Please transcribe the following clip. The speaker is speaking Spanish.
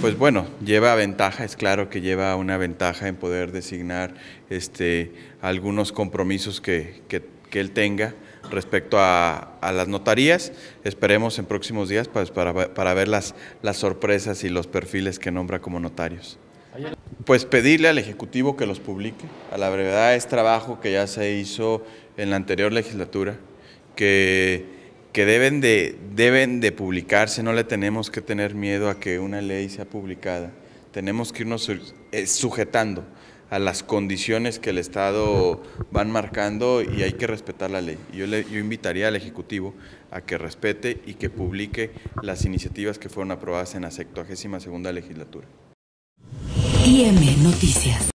pues bueno, lleva ventaja, es claro que lleva una ventaja en poder designar este, algunos compromisos que, él tenga respecto a, las notarías. Esperemos en próximos días pues, para, para, ver las, las sorpresas y los perfiles que nombra como notarios. Pues pedirle al Ejecutivo que los publique. A la brevedad es trabajo que ya se hizo en la anterior legislatura, que que deben de, deben de publicarse, no le tenemos que tener miedo a que una ley sea publicada, tenemos que irnos eh, sujetando a las condiciones que el Estado van marcando y hay que respetar la ley. Yo, le, yo invitaría al Ejecutivo a que respete y que publique las iniciativas que fueron aprobadas en la 72 segunda legislatura. IM Noticias.